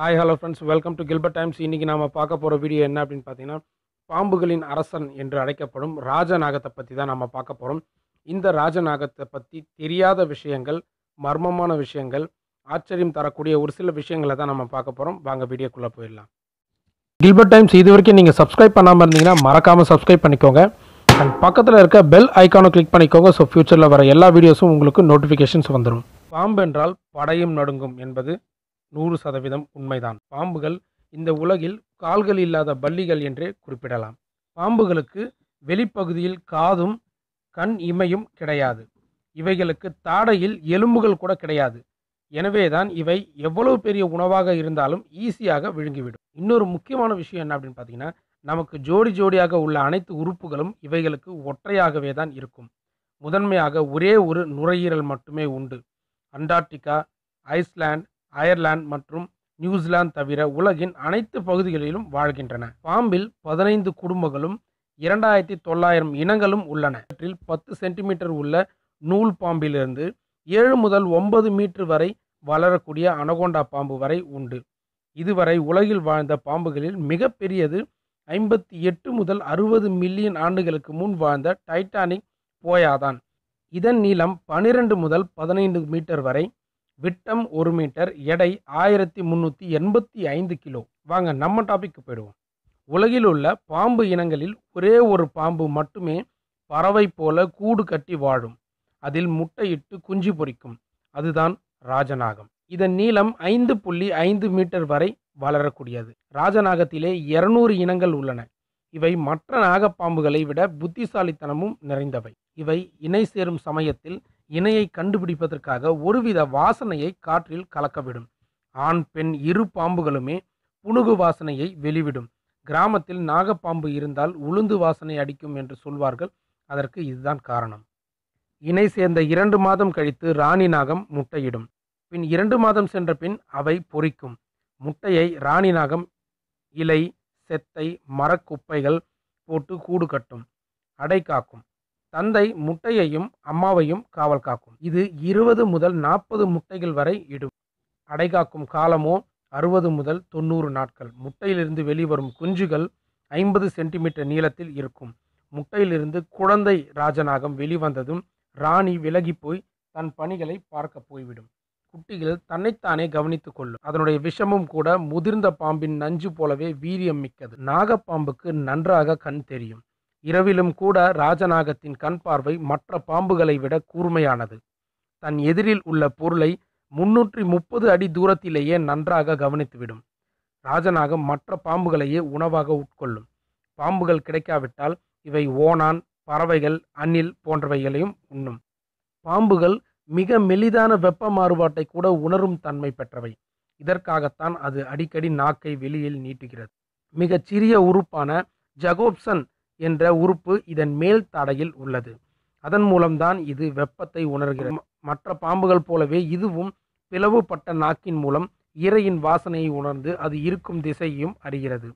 hi hello friends welcome to Gilbert Times இன்றைக்கி நாம் பார்க்க போகிற வீடியோ என்ன அப்படின்னு பார்த்தீங்கன்னா பாம்புகளின் அரசன் என்று அழைக்கப்படும் ராஜநாகத்தை பற்றி தான் நம்ம பார்க்க போகிறோம் இந்த ராஜநாகத்தை பற்றி தெரியாத விஷயங்கள் மர்மமான விஷயங்கள் ஆச்சரியம் தரக்கூடிய ஒரு சில விஷயங்களை தான் நம்ம பார்க்க போகிறோம் வாங்க வீடியோக்குள்ளே போயிடலாம் கில்பர்ட் டைம்ஸ் இது வரைக்கும் நீங்கள் சப்ஸ்கிரைப் பண்ணாமல் இருந்தீங்கன்னா மறக்காமல் சப்ஸ்கிரைப் பண்ணிக்கோங்க அண்ட் பக்கத்தில் இருக்க பெல் ஐக்கானை கிளிக் பண்ணிக்கோங்க ஸோ ஃப்யூச்சரில் வர எல்லா வீடியோஸும் உங்களுக்கு நோட்டிஃபிகேஷன்ஸ் வந்துடும் பாம்பு என்றால் படையும் நடுங்கும் என்பது நூறு சதவீதம் உண்மைதான் பாம்புகள் இந்த உலகில் கால்கள் இல்லாத பள்ளிகள் என்றே குறிப்பிடலாம் பாம்புகளுக்கு வெளிப்பகுதியில் காதும் கண் இமையும் கிடையாது இவைகளுக்கு தாடையில் எலும்புகள் கூட கிடையாது எனவேதான் இவை எவ்வளவு பெரிய உணவாக இருந்தாலும் ஈஸியாக விழுங்கிவிடும் இன்னொரு முக்கியமான விஷயம் என்ன அப்படின்னு பார்த்தீங்கன்னா நமக்கு ஜோடி ஜோடியாக உள்ள அனைத்து உறுப்புகளும் இவைகளுக்கு ஒற்றையாகவே தான் இருக்கும் முதன்மையாக ஒரே ஒரு நுரையீரல் மட்டுமே உண்டு அண்டார்டிகா ஐஸ்லாண்ட் அயர்லாந்து மற்றும் நியூசிலாந்து தவிர உலகின் அனைத்து பகுதிகளிலும் வாழ்கின்றன பாம்பில் பதினைந்து குடும்பங்களும் இரண்டாயிரத்தி தொள்ளாயிரம் இனங்களும் உள்ளன இவற்றில் பத்து சென்டிமீட்டர் உள்ள நூல் பாம்பிலிருந்து ஏழு முதல் ஒன்பது மீட்டர் வரை வளரக்கூடிய அனகோண்டா பாம்பு வரை உண்டு இதுவரை உலகில் வாழ்ந்த பாம்புகளில் மிகப்பெரியது ஐம்பத்தி எட்டு முதல் அறுபது மில்லியன் ஆண்டுகளுக்கு முன் வாழ்ந்த டைட்டானிக் போயாதான் இதன் நீளம் பனிரெண்டு முதல் பதினைந்து மீட்டர் வரை விட்டம் ஒரு மீட்டர் எடை ஆயிரத்தி முந்நூற்றி எண்பத்தி ஐந்து கிலோ வாங்க நம்ம டாபிக்கு போயிடுவோம் உலகில் உள்ள பாம்பு இனங்களில் ஒரே ஒரு பாம்பு மட்டுமே பறவை போல கூடு கட்டி வாழும் அதில் முட்டையிட்டு குஞ்சு பொறிக்கும் அதுதான் ராஜநாகம் இதன் நீளம் ஐந்து புள்ளி ஐந்து மீட்டர் வரை வளரக்கூடியது ராஜநாகத்திலே இருநூறு இனங்கள் உள்ளன இவை மற்ற நாகப்பாம்புகளை விட புத்திசாலித்தனமும் நிறைந்தவை இவை இணை சேரும் சமயத்தில் இணையை கண்டுபிடிப்பதற்காக ஒருவித வாசனையை காற்றில் கலக்கவிடும் ஆண் பெண் இரு பாம்புகளுமே புணுகு வாசனையை வெளிவிடும் கிராமத்தில் நாகப்பாம்பு இருந்தால் உளுந்து வாசனை அடிக்கும் என்று சொல்வார்கள் அதற்கு இதுதான் காரணம் இணை சேர்ந்த இரண்டு மாதம் கழித்து ராணி நாகம் முட்டையிடும் பின் இரண்டு மாதம் சென்ற பின் அவை பொறிக்கும் முட்டையை ராணி நாகம் இலை செத்தை மரக்குப்பைகள் போட்டு கூடு கட்டும் அடை காக்கும் தந்தை முட்டையையும் அம்மாவையும் காவல் காக்கும் இது இருபது முதல் நாற்பது முட்டைகள் வரை இடும் அடைகாக்கும் காலமோ அறுபது முதல் தொண்ணூறு நாட்கள் முட்டையிலிருந்து வெளிவரும் குஞ்சுகள் ஐம்பது சென்டிமீட்டர் நீளத்தில் இருக்கும் முட்டையிலிருந்து குழந்தை ராஜநாகம் வெளிவந்ததும் ராணி விலகி போய் தன் பணிகளை பார்க்க போய்விடும் குட்டிகள் தன்னைத்தானே கவனித்துக் கொள்ளும் அதனுடைய விஷமும் கூட முதிர்ந்த பாம்பின் நஞ்சு போலவே வீரியம் மிக்கது நாகப்பாம்புக்கு நன்றாக கண் தெரியும் இரவிலும் கூட ராஜநாகத்தின் கண் பார்வை மற்ற பாம்புகளை விட கூர்மையானது தன் எதிரில் உள்ள பொருளை முன்னூற்றி முப்பது அடி தூரத்திலேயே நன்றாக கவனித்துவிடும் ராஜநாகம் மற்ற பாம்புகளையே உணவாக உட்கொள்ளும் பாம்புகள் கிடைக்காவிட்டால் இவை ஓனான் பறவைகள் அணில் போன்றவைகளையும் உண்ணும் பாம்புகள் மிக மெலிதான வெப்ப மாறுபாட்டை கூட உணரும் தன்மை பெற்றவை இதற்காகத்தான் அது அடிக்கடி நாக்கை வெளியில் நீட்டுகிறது மிகச் சிறிய உறுப்பான ஜகோப்சன் என்ற உறுப்பு இதன் மேல் தடையில் உள்ளது அதன் மூலம்தான் இது வெப்பத்தை உணர்கிறது மற்ற பாம்புகள் போலவே இதுவும் பிளவுபட்ட நாக்கின் மூலம் இறையின் வாசனையை உணர்ந்து அது இருக்கும் திசையையும் அறிகிறது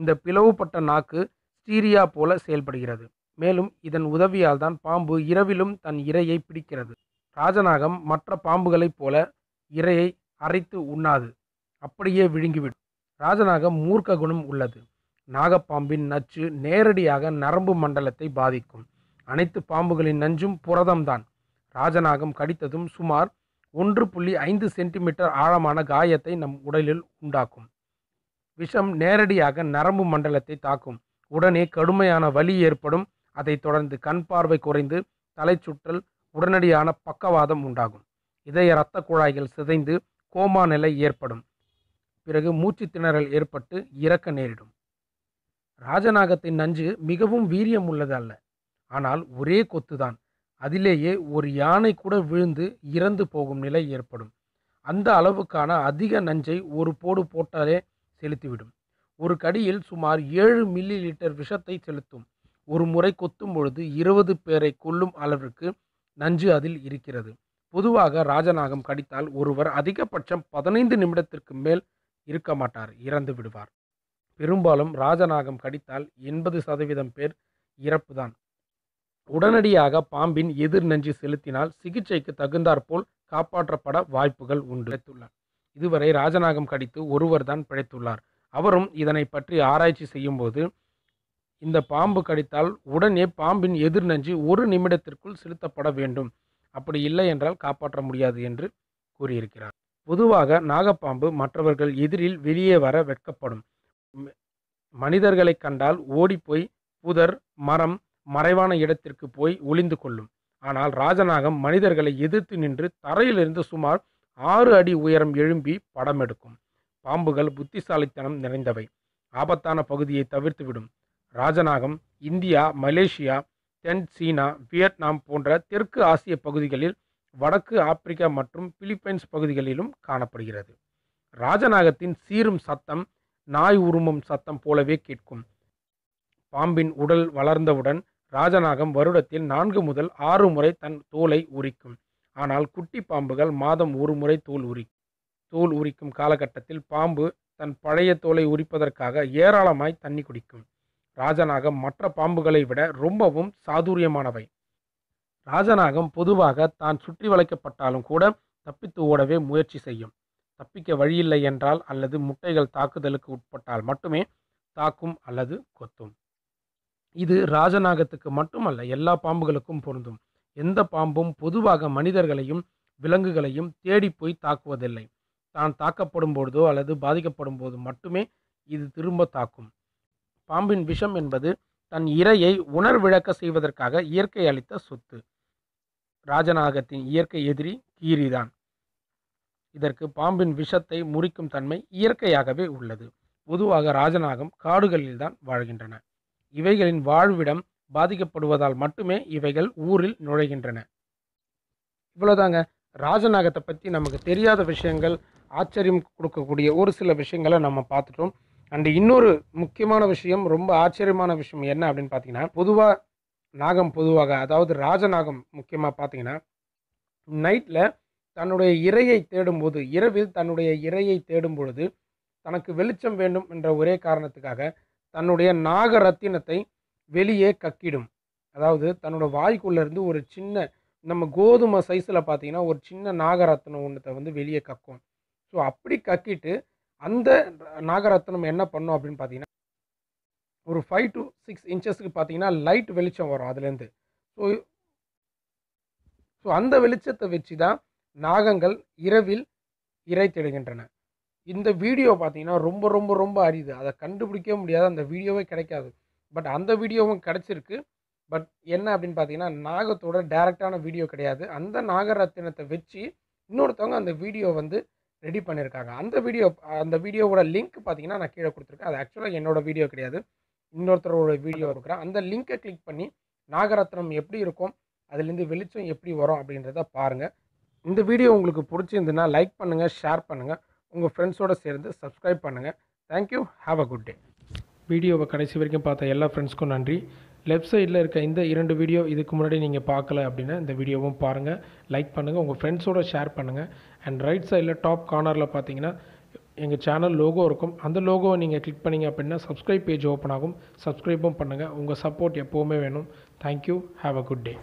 இந்த பிளவுபட்ட நாக்கு ஸ்டீரியா போல செயல்படுகிறது மேலும் இதன் உதவியால் தான் பாம்பு இரவிலும் தன் இரையை பிடிக்கிறது ராஜநாகம் மற்ற பாம்புகளைப் போல இரையை அரைத்து உண்ணாது அப்படியே விழுங்கிவிடும் ராஜநாகம் மூர்க்க குணம் உள்ளது நாகப்பாம்பின் நச்சு நேரடியாக நரம்பு மண்டலத்தை பாதிக்கும் அனைத்து பாம்புகளின் நஞ்சும் புரதம்தான் ராஜநாகம் கடித்ததும் சுமார் ஒன்று புள்ளி ஐந்து சென்டிமீட்டர் ஆழமான காயத்தை நம் உடலில் உண்டாக்கும் விஷம் நேரடியாக நரம்பு மண்டலத்தை தாக்கும் உடனே கடுமையான வலி ஏற்படும் அதைத் தொடர்ந்து கண் பார்வை குறைந்து தலை சுற்றல் உடனடியான பக்கவாதம் உண்டாகும் இதய இரத்த குழாய்கள் சிதைந்து கோமா நிலை ஏற்படும் பிறகு மூச்சு திணறல் ஏற்பட்டு இறக்க நேரிடும் ராஜநாகத்தின் நஞ்சு மிகவும் வீரியம் உள்ளது அல்ல ஆனால் ஒரே கொத்துதான் அதிலேயே ஒரு யானை கூட விழுந்து இறந்து போகும் நிலை ஏற்படும் அந்த அளவுக்கான அதிக நஞ்சை ஒரு போடு போட்டாலே செலுத்திவிடும் ஒரு கடியில் சுமார் ஏழு மில்லி லிட்டர் விஷத்தை செலுத்தும் ஒரு முறை கொத்தும் பொழுது இருபது பேரை கொல்லும் அளவிற்கு நஞ்சு அதில் இருக்கிறது பொதுவாக ராஜநாகம் கடித்தால் ஒருவர் அதிகபட்சம் பதினைந்து நிமிடத்திற்கு மேல் இருக்க மாட்டார் இறந்து விடுவார் பெரும்பாலும் ராஜநாகம் கடித்தால் எண்பது சதவீதம் பேர் இறப்புதான் உடனடியாக பாம்பின் எதிர் நஞ்சு செலுத்தினால் சிகிச்சைக்கு தகுந்தாற்போல் காப்பாற்றப்பட வாய்ப்புகள் உண்டு இதுவரை ராஜநாகம் கடித்து ஒருவர் தான் பிழைத்துள்ளார் அவரும் இதனை பற்றி ஆராய்ச்சி செய்யும் போது இந்த பாம்பு கடித்தால் உடனே பாம்பின் எதிர் நஞ்சு ஒரு நிமிடத்திற்குள் செலுத்தப்பட வேண்டும் அப்படி இல்லை என்றால் காப்பாற்ற முடியாது என்று கூறியிருக்கிறார் பொதுவாக நாகப்பாம்பு மற்றவர்கள் எதிரில் வெளியே வர வெட்கப்படும் மனிதர்களை கண்டால் ஓடிப்போய் புதர் மரம் மறைவான இடத்திற்கு போய் ஒளிந்து கொள்ளும் ஆனால் ராஜநாகம் மனிதர்களை எதிர்த்து நின்று தரையிலிருந்து சுமார் ஆறு அடி உயரம் எழும்பி படம் எடுக்கும் பாம்புகள் புத்திசாலித்தனம் நிறைந்தவை ஆபத்தான பகுதியை தவிர்த்துவிடும் ராஜநாகம் இந்தியா மலேசியா தென் சீனா வியட்நாம் போன்ற தெற்கு ஆசிய பகுதிகளில் வடக்கு ஆப்பிரிக்கா மற்றும் பிலிப்பைன்ஸ் பகுதிகளிலும் காணப்படுகிறது ராஜநாகத்தின் சீரும் சத்தம் நாய் உருமும் சத்தம் போலவே கேட்கும் பாம்பின் உடல் வளர்ந்தவுடன் ராஜநாகம் வருடத்தில் நான்கு முதல் ஆறு முறை தன் தோலை உரிக்கும் ஆனால் குட்டி பாம்புகள் மாதம் ஒரு முறை தோல் உரி தோல் உரிக்கும் காலகட்டத்தில் பாம்பு தன் பழைய தோலை உரிப்பதற்காக ஏராளமாய் தண்ணி குடிக்கும் ராஜநாகம் மற்ற பாம்புகளை விட ரொம்பவும் சாதுரியமானவை ராஜநாகம் பொதுவாக தான் சுற்றி வளைக்கப்பட்டாலும் கூட தப்பித்து ஓடவே முயற்சி செய்யும் தப்பிக்க வழியில்லை என்றால் அல்லது முட்டைகள் தாக்குதலுக்கு உட்பட்டால் மட்டுமே தாக்கும் அல்லது கொத்தும் இது ராஜநாகத்துக்கு மட்டுமல்ல எல்லா பாம்புகளுக்கும் பொருந்தும் எந்த பாம்பும் பொதுவாக மனிதர்களையும் விலங்குகளையும் தேடி போய் தாக்குவதில்லை தான் தாக்கப்படும் பொழுதோ அல்லது பாதிக்கப்படும் போது மட்டுமே இது திரும்ப தாக்கும் பாம்பின் விஷம் என்பது தன் இரையை உணர்விழக்க செய்வதற்காக இயற்கை அளித்த சொத்து ராஜநாகத்தின் இயற்கை எதிரி கீரிதான் இதற்கு பாம்பின் விஷத்தை முறிக்கும் தன்மை இயற்கையாகவே உள்ளது பொதுவாக ராஜநாகம் காடுகளில்தான் வாழ்கின்றன இவைகளின் வாழ்விடம் பாதிக்கப்படுவதால் மட்டுமே இவைகள் ஊரில் நுழைகின்றன இவ்வளோதாங்க ராஜநாகத்தை பற்றி நமக்கு தெரியாத விஷயங்கள் ஆச்சரியம் கொடுக்கக்கூடிய ஒரு சில விஷயங்களை நம்ம பார்த்துட்டோம் அண்ட் இன்னொரு முக்கியமான விஷயம் ரொம்ப ஆச்சரியமான விஷயம் என்ன அப்படின்னு பார்த்தீங்கன்னா பொதுவாக நாகம் பொதுவாக அதாவது ராஜநாகம் முக்கியமாக பார்த்தீங்கன்னா நைட்டில் தன்னுடைய இரையை தேடும்போது இரவில் தன்னுடைய இரையை தேடும் பொழுது தனக்கு வெளிச்சம் வேண்டும் என்ற ஒரே காரணத்துக்காக தன்னுடைய நாகரத்தினத்தை வெளியே கக்கிடும் அதாவது தன்னோட வாய்க்குள்ளேருந்து ஒரு சின்ன நம்ம கோதுமை சைஸில் பார்த்தீங்கன்னா ஒரு சின்ன நாகரத்னம் ஒன்றத்தை வந்து வெளியே கக்கும் ஸோ அப்படி கக்கிட்டு அந்த நாகரத்தினம் என்ன பண்ணும் அப்படின்னு பார்த்தீங்கன்னா ஒரு ஃபைவ் டு சிக்ஸ் இன்ச்சஸ்க்கு பார்த்தீங்கன்னா லைட் வெளிச்சம் வரும் அதுலேருந்து ஸோ ஸோ அந்த வெளிச்சத்தை வச்சு தான் நாகங்கள் இரவில் இறை தேடுகின்றன இந்த வீடியோ பார்த்தீங்கன்னா ரொம்ப ரொம்ப ரொம்ப அரிது அதை கண்டுபிடிக்கவே முடியாது அந்த வீடியோவே கிடைக்காது பட் அந்த வீடியோவும் கிடச்சிருக்கு பட் என்ன அப்படின்னு பார்த்தீங்கன்னா நாகத்தோட டேரெக்டான வீடியோ கிடையாது அந்த நாகரத்தினத்தை வச்சு இன்னொருத்தவங்க அந்த வீடியோ வந்து ரெடி பண்ணியிருக்காங்க அந்த வீடியோ அந்த வீடியோவோட லிங்க் பார்த்தீங்கன்னா நான் கீழே கொடுத்துருக்கேன் அது ஆக்சுவலாக என்னோடய வீடியோ கிடையாது இன்னொருத்தரோட வீடியோ இருக்கிறேன் அந்த லிங்கை கிளிக் பண்ணி நாகரத்னம் எப்படி இருக்கும் அதுலேருந்து வெளிச்சம் எப்படி வரும் அப்படின்றத பாருங்கள் இந்த வீடியோ உங்களுக்கு பிடிச்சிருந்துன்னா லைக் பண்ணுங்கள் ஷேர் பண்ணுங்கள் உங்கள் ஃப்ரெண்ட்ஸோடு சேர்ந்து சப்ஸ்கிரைப் பண்ணுங்கள் thank you have a good day வீடியோவை கடைசி வரைக்கும் பார்த்த எல்லா ஃப்ரெண்ட்ஸ்க்கும் நன்றி லெஃப்ட் சைடில் இருக்க இந்த இரண்டு வீடியோ இதுக்கு முன்னாடி நீங்கள் பார்க்கல அப்படின்னா இந்த வீடியோவும் பாருங்கள் லைக் பண்ணுங்கள் உங்கள் ஃப்ரெண்ட்ஸோடு ஷேர் பண்ணுங்கள் அண்ட் ரைட் சைடில் டாப் கார்னரில் பார்த்தீங்கன்னா எங்கள் சேனல் லோகோ இருக்கும் அந்த லோகோவை நீங்கள் கிளிக் பண்ணிங்க அப்படின்னா சப்ஸ்கிரைப் பேஜ் ஓப்பன் ஆகும் சப்ஸ்கிரைப்பும் பண்ணுங்கள் உங்கள் சப்போர்ட் எப்போவுமே வேணும் thank you have a good day